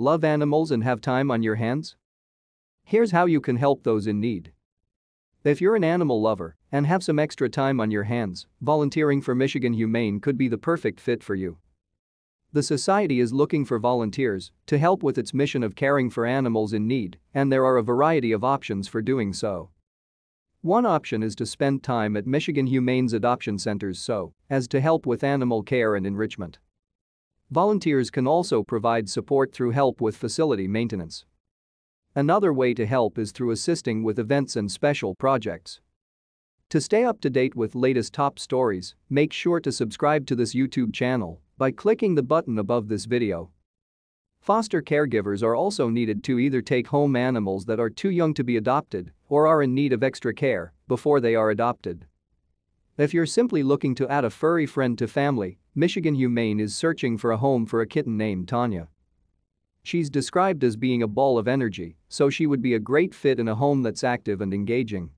Love animals and have time on your hands? Here's how you can help those in need. If you're an animal lover and have some extra time on your hands, volunteering for Michigan Humane could be the perfect fit for you. The Society is looking for volunteers to help with its mission of caring for animals in need, and there are a variety of options for doing so. One option is to spend time at Michigan Humane's adoption centers so as to help with animal care and enrichment. Volunteers can also provide support through help with facility maintenance. Another way to help is through assisting with events and special projects. To stay up to date with latest top stories, make sure to subscribe to this YouTube channel by clicking the button above this video. Foster caregivers are also needed to either take home animals that are too young to be adopted or are in need of extra care before they are adopted. If you're simply looking to add a furry friend to family, Michigan Humane is searching for a home for a kitten named Tanya. She's described as being a ball of energy, so she would be a great fit in a home that's active and engaging.